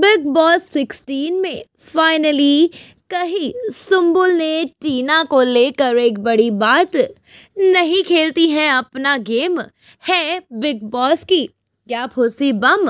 big boss 16 में finally कहीं सुम्बुल ने टीना को लेकर एक बड़ी बात नहीं खेलती हैं अपना गेम है बिग बॉस की क्या फूसी बम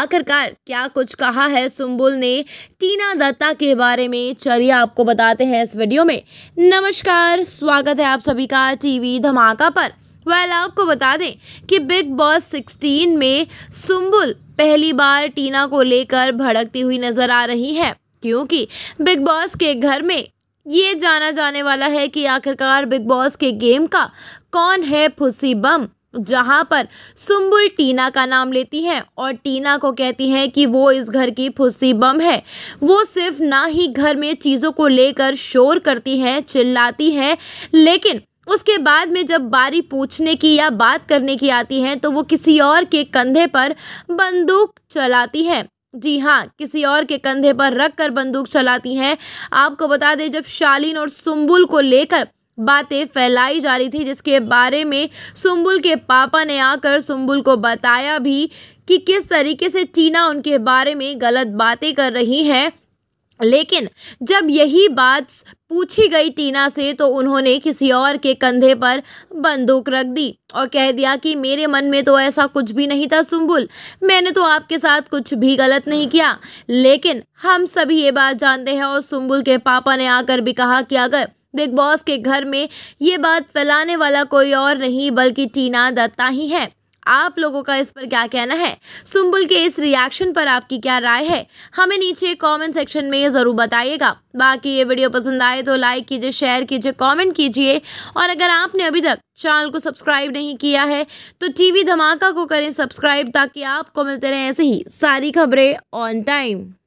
आखिरकार क्या कुछ कहा है सुम्बुल ने टीना दत्ता के बारे में चलिए आपको बताते हैं इस वीडियो में नमस्कार स्वागत है आप सभी का टीवी धमाका पर वेल आपको बता दें कि बिग बॉस 16 में सुम्बुल पहली बार टीना को लेकर भड़कती हुई नजर आ रही है क्योंकि बिग बॉस के घर में ये जाना जाने वाला है कि आखिरकार बिग बॉस के गेम का कौन है फुसी बम जहाँ पर सुम्बुल टीना का नाम लेती हैं और टीना को कहती हैं कि वो इस घर की फुसी बम है वो सिर्फ ना ही घर में चीज़ों को लेकर शोर करती हैं चिल्लाती हैं लेकिन उसके बाद में जब बारी पूछने की या बात करने की आती है तो वो किसी और के कंधे पर बंदूक चलाती है जी हाँ किसी और के कंधे पर रख कर बंदूक चलाती हैं आपको बता दें जब शालीन और सुम्बुल को लेकर बातें फैलाई जा रही थी जिसके बारे में सुम्बुल के पापा ने आकर सुम्बुल को बताया भी कि किस तरीके से टीना उनके बारे में गलत बातें कर रही हैं लेकिन जब यही बात पूछी गई टीना से तो उन्होंने किसी और के कंधे पर बंदूक रख दी और कह दिया कि मेरे मन में तो ऐसा कुछ भी नहीं था सुम्बुल मैंने तो आपके साथ कुछ भी गलत नहीं किया लेकिन हम सभी ये बात जानते हैं और सुम्बुल के पापा ने आकर भी कहा कि अगर बिग बॉस के घर में ये बात फैलाने वाला कोई और नहीं बल्कि टीना दत्ता ही है आप लोगों का इस पर क्या कहना है सुम्बुल के इस रिएक्शन पर आपकी क्या राय है हमें नीचे कमेंट सेक्शन में ये ज़रूर बताइएगा बाकी ये वीडियो पसंद आए तो लाइक कीजिए शेयर कीजिए कमेंट कीजिए और अगर आपने अभी तक चैनल को सब्सक्राइब नहीं किया है तो टीवी धमाका को करें सब्सक्राइब ताकि आपको मिलते रहें ऐसे ही सारी खबरें ऑन टाइम